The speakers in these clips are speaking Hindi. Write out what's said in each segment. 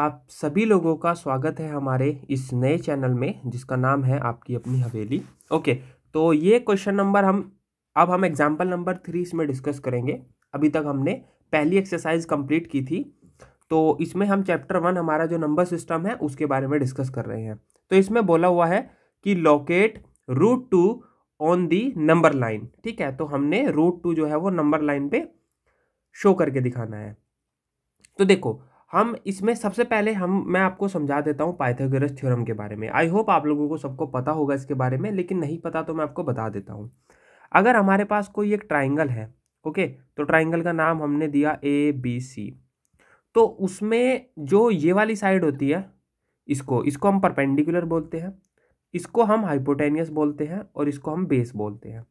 आप सभी लोगों का स्वागत है हमारे इस नए चैनल में जिसका नाम है आपकी अपनी हवेली ओके तो ये क्वेश्चन नंबर हम अब हम एग्जाम्पल नंबर थ्री इसमें डिस्कस करेंगे अभी तक हमने पहली एक्सरसाइज कंप्लीट की थी तो इसमें हम चैप्टर वन हमारा जो नंबर सिस्टम है उसके बारे में डिस्कस कर रहे हैं तो इसमें बोला हुआ है कि locate root two on the number line ठीक है तो हमने रूट टू जो है वो नंबर लाइन पे शो करके दिखाना है तो देखो हम इसमें सबसे पहले हम मैं आपको समझा देता हूँ पाइथागोरस थ्योरम के बारे में आई होप आप लोगों को सबको पता होगा इसके बारे में लेकिन नहीं पता तो मैं आपको बता देता हूँ अगर हमारे पास कोई एक ट्राइंगल है ओके तो ट्राइंगल का नाम हमने दिया ए बी सी तो उसमें जो ये वाली साइड होती है इसको इसको हम परपेंडिकुलर बोलते हैं इसको हम हाइपोटेनियस बोलते हैं और इसको हम बेस बोलते हैं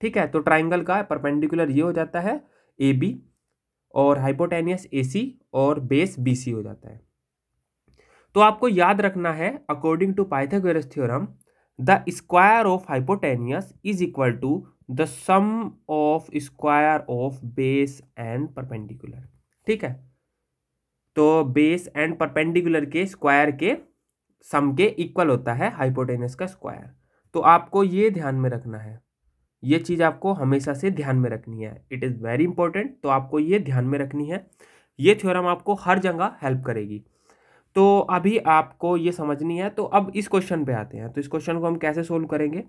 ठीक है तो ट्राइंगल का परपेंडिकुलर ये हो जाता है ए बी और हाइपोटेनियस ए और बेस बी हो जाता है तो आपको याद रखना है according to Pythagoras theorem the square of hypotenuse is equal to the sum of square of base and perpendicular ठीक है तो बेस एंड परपेंडिकुलर के स्क्वायर के सम के इक्वल होता है हाइपोटेनियस का स्क्वायर तो आपको ये ध्यान में रखना है ये चीज़ आपको हमेशा से ध्यान में रखनी है इट इज़ वेरी इंपॉर्टेंट तो आपको ये ध्यान में रखनी है ये थ्योरम आपको हर जगह हेल्प करेगी तो अभी आपको ये समझनी है तो अब इस क्वेश्चन पे आते हैं तो इस क्वेश्चन को हम कैसे सोल्व करेंगे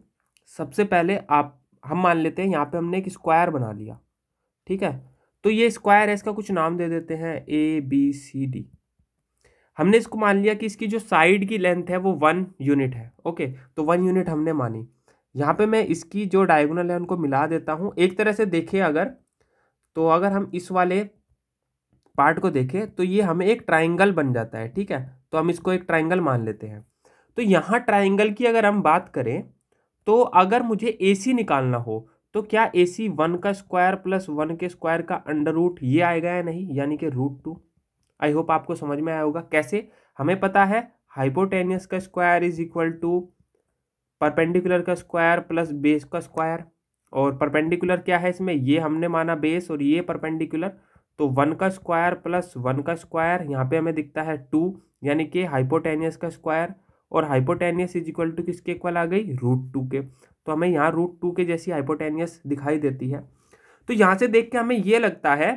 सबसे पहले आप हम मान लेते हैं यहाँ पे हमने एक स्क्वायर बना लिया ठीक है तो ये स्क्वायर है इसका कुछ नाम दे देते हैं ए बी सी डी हमने इसको मान लिया कि इसकी जो साइड की लेंथ है वो वन यूनिट है ओके तो वन यूनिट हमने मानी यहाँ पे मैं इसकी जो डायगोनल है उनको मिला देता हूँ एक तरह से देखें अगर तो अगर हम इस वाले पार्ट को देखें तो ये हमें एक ट्राइंगल बन जाता है ठीक है तो हम इसको एक ट्राइंगल मान लेते हैं तो यहाँ ट्राइंगल की अगर हम बात करें तो अगर मुझे ए सी निकालना हो तो क्या ए सी वन का स्क्वायर प्लस वन के स्क्वायर का अंडर रूट ये आएगा या नहीं यानी कि रूट टू आई होप आपको समझ में आया होगा कैसे हमें पता है हाइपोटेनियस का square is equal to perpendicular का स्क्वायर प्लस बेस का स्क्वायर और परपेंडिकुलर क्या है इसमें ये हमने माना बेस और ये परपेंडिकुलर तो वन का स्क्वायर प्लस वन का स्क्वायर यहाँ पे हमें दिखता है टू यानी कि हाइपोटेनियस का स्क्वायर और हाइपोटेनियस इज इक्वल टू किसके इक्वल आ गई रूट टू के तो हमें यहाँ रूट टू के जैसी हाइपोटेनियस दिखाई देती है तो यहाँ से देख के हमें ये लगता है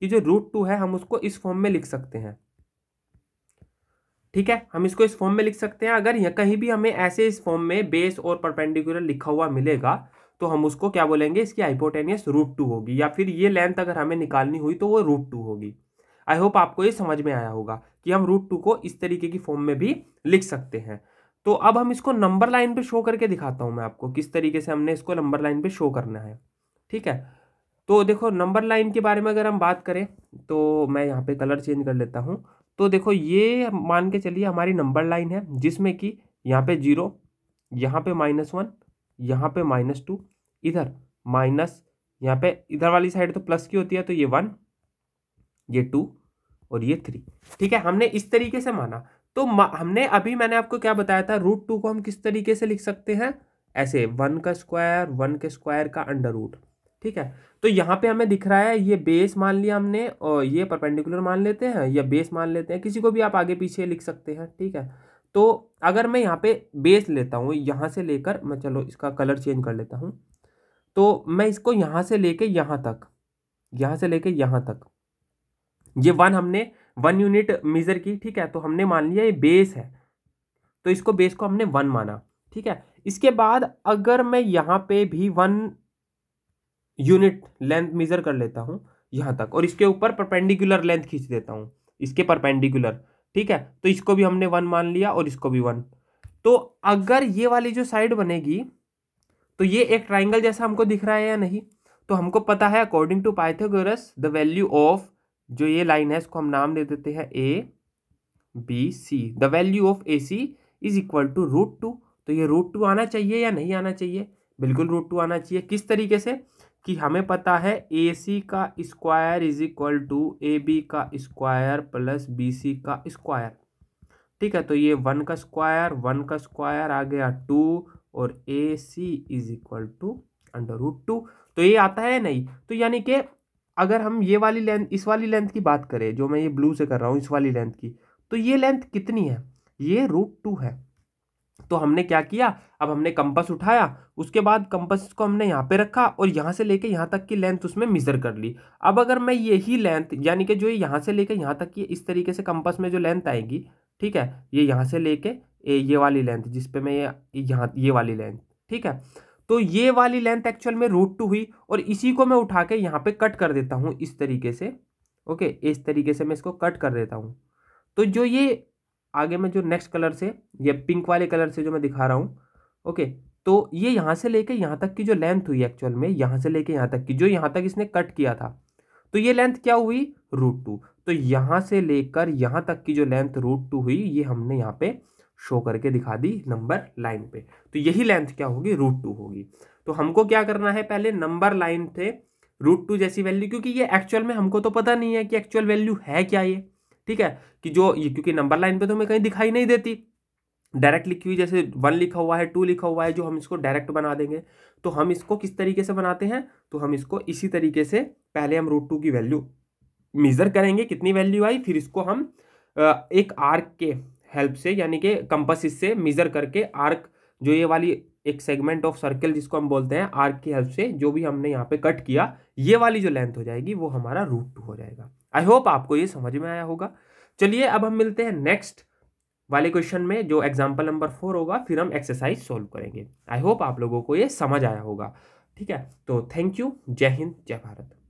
कि जो रूट टू है हम उसको इस फॉर्म में लिख सकते हैं ठीक है हम इसको इस फॉर्म में लिख सकते हैं अगर यहाँ कहीं भी हमें ऐसे इस फॉर्म में बेस और परपेंडिकुलर लिखा हुआ मिलेगा तो हम उसको क्या बोलेंगे इसकी हाइपोटेनियस रूट टू होगी या फिर ये लेंथ अगर हमें निकालनी हुई तो वो रूट टू होगी आई होप आपको ये समझ में आया होगा कि हम रूट टू को इस तरीके की फॉर्म में भी लिख सकते हैं तो अब हम इसको नंबर लाइन पे शो करके दिखाता हूँ मैं आपको किस तरीके से हमने इसको नंबर लाइन पे शो करना है ठीक है तो देखो नंबर लाइन के बारे में अगर हम बात करें तो मैं यहाँ पे कलर चेंज कर लेता हूँ तो देखो ये मान के चलिए हमारी नंबर लाइन है जिसमें कि यहाँ पे जीरो यहाँ पे माइनस वन यहाँ पे माइनस टू इधर माइनस यहाँ पे इधर वाली साइड तो प्लस की होती है तो ये वन ये टू और ये थ्री ठीक है हमने इस तरीके से माना तो हमने अभी मैंने आपको क्या बताया था रूट टू को हम किस तरीके से लिख सकते हैं ऐसे वन का स्क्वायर वन के स्क्वायर का अंडर रूट ठीक है तो यहाँ पे हमें दिख रहा है ये बेस मान लिया हमने और ये परपेंडिकुलर मान लेते हैं या बेस मान लेते हैं किसी को भी आप आगे पीछे लिख सकते हैं ठीक है तो अगर मैं यहाँ पे बेस लेता हूँ यहाँ से लेकर मैं चलो इसका कलर चेंज कर लेता हूँ तो मैं इसको यहाँ से लेके यहाँ तक यहाँ से लेके यहाँ तक ये वन हमने वन यूनिट मेज़र की ठीक है तो हमने मान लिया ये बेस है तो इसको बेस को हमने वन माना ठीक है इसके बाद अगर मैं यहाँ पे भी वन यूनिट लेंथ मेजर कर लेता हूँ यहाँ तक और इसके ऊपर परपेंडिकुलर लेंथ खींच देता हूँ इसके परपेंडिकुलर ठीक है तो इसको भी हमने वन मान लिया और इसको भी वन तो अगर ये वाली जो साइड बनेगी तो ये एक ट्राइंगल जैसा हमको दिख रहा है या नहीं तो हमको पता है according to Pythagoras the value of जो ये लाइन है इसको हम नाम दे देते हैं A B C the value of A C is equal to root two तो ये रूट टू आना चाहिए या नहीं आना चाहिए बिल्कुल रूट टू आना चाहिए किस तरीके से कि हमें पता है ए सी का square is equal to A B का स्क्वायर प्लस बी सी का स्क्वायर ठीक है तो ये वन का स्क्वायर वन का स्क्वायर आ गया टू और A C is equal to under root two तो ये आता है नहीं तो यानी कि अगर हम ये वाली लेंथ इस वाली लेंथ की बात करें जो मैं ये ब्लू से कर रहा हूँ इस वाली लेंथ की तो ये लेंथ कितनी है ये रूट टू है तो हमने क्या किया अब हमने कंपस उठाया उसके बाद कंपस को हमने यहाँ पे रखा और यहाँ से लेके यहाँ तक की लेंथ उसमें मेज़र कर ली अब अगर मैं यही लेंथ यानी कि जो यहाँ से लेके यहाँ तक की इस तरीके से कंपस में जो लेंथ आएगी ठीक है ये यह यहाँ से लेके ये वाली लेंथ जिस पे मैं ये यहाँ ये वाली लेंथ ठीक है तो ये वाली लेंथ एक्चुअल में रूट टू हुई और इसी को मैं उठा के यहाँ पर कट कर देता हूँ इस तरीके से ओके इस तरीके से मैं इसको कट कर देता हूँ तो जो ये आगे में जो नेक्स्ट कलर से ये पिंक वाले कलर से जो मैं दिखा रहा हूँ ओके तो ये यहाँ से लेके यहाँ तक की जो लेंथ हुई एक्चुअल में यहाँ से लेके यहाँ तक की जो यहाँ तक इसने कट किया था तो ये लेंथ क्या हुई रूट टू तो यहाँ से लेकर यहाँ तक की जो लेंथ रूट टू हुई ये हमने यहाँ पे शो करके दिखा दी नंबर लाइन पे तो यही लेंथ क्या होगी रूट टू होगी तो हमको क्या करना है पहले नंबर लाइन थे रूट टू जैसी वैल्यू क्योंकि ये एक्चुअल में हमको तो पता नहीं है कि एक्चुअल वैल्यू है क्या ये ठीक है कि जो ये क्योंकि नंबर लाइन पे तो हमें कहीं दिखाई नहीं देती डायरेक्ट लिखी हुई जैसे वन लिखा हुआ है टू लिखा हुआ है जो हम इसको डायरेक्ट बना देंगे तो हम इसको किस तरीके से बनाते हैं तो हम इसको इसी तरीके से पहले हम रूट टू की वैल्यू मेज़र करेंगे कितनी वैल्यू आई फिर इसको हम एक आर्क के हेल्प से यानी कि कंपस से मेज़र करके आर्क जो ये वाली एक सेगमेंट ऑफ सर्कल जिसको हम बोलते हैं आर्क की हेल्प से जो भी हमने यहाँ पे कट किया ये वाली जो लेंथ हो जाएगी वो हमारा रूट टू हो जाएगा आई होप आपको ये समझ में आया होगा चलिए अब हम मिलते हैं नेक्स्ट वाले क्वेश्चन में जो एग्जाम्पल नंबर फोर होगा फिर हम एक्सरसाइज सॉल्व करेंगे आई होप आप लोगों को ये समझ आया होगा ठीक है तो थैंक यू जय हिंद जय भारत